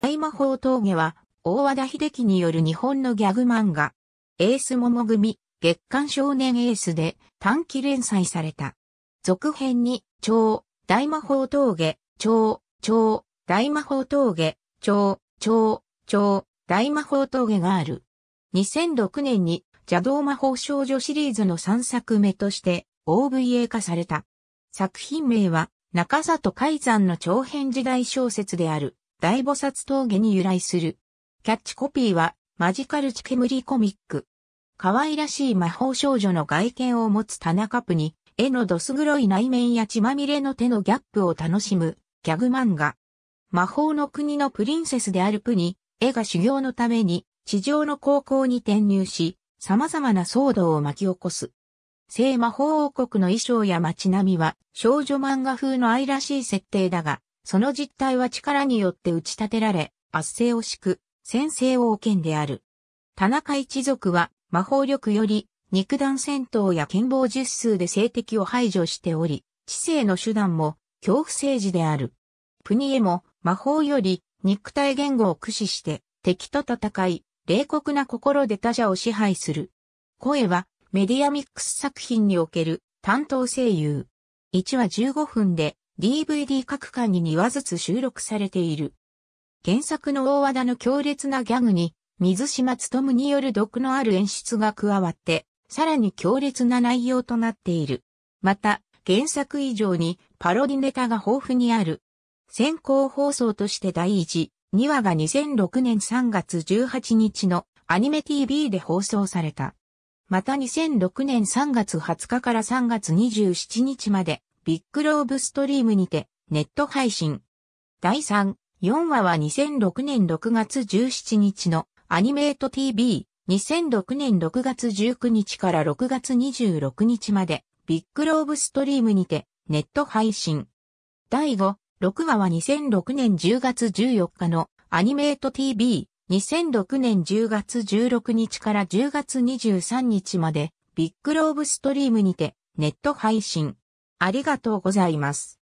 大魔法峠は、大和田秀樹による日本のギャグ漫画、エース桃組、月刊少年エースで短期連載された。続編に、超、大魔法峠、超、超、大魔法峠、超、超、超、大魔法峠がある。2006年に邪道魔法少女シリーズの3作目として OVA 化された。作品名は中里海山の長編時代小説である大菩薩峠に由来する。キャッチコピーは、マジカルチケムリコミック。可愛らしい魔法少女の外見を持つ田中プに、絵のどす黒い内面や血まみれの手のギャップを楽しむ、ギャグ漫画。魔法の国のプリンセスであるプに、絵が修行のために、地上の高校に転入し、様々な騒動を巻き起こす。聖魔法王国の衣装や街並みは少女漫画風の愛らしい設定だが、その実態は力によって打ち立てられ、圧政を敷く、先制王権である。田中一族は、魔法力より、肉弾戦闘や剣謀術数で性敵を排除しており、知性の手段も、恐怖政治である。プニエも、魔法より、肉体言語を駆使して、敵と戦い、冷酷な心で他者を支配する。声は、メディアミックス作品における、担当声優。1話15分で、DVD 各巻に2話ずつ収録されている。原作の大和田の強烈なギャグに、水島努による毒のある演出が加わって、さらに強烈な内容となっている。また、原作以上にパロディネタが豊富にある。先行放送として第1、2話が2006年3月18日のアニメ TV で放送された。また2006年3月20日から3月27日までビッグローブストリームにて、ネット配信。第3、4話は2006年6月17日のアニメート TV、2006年6月19日から6月26日まで、ビッグローブストリームにて、ネット配信。第5、6話は2006年10月14日のアニメート TV、2006年10月16日から10月23日まで、ビッグローブストリームにて、ネット配信。ありがとうございます。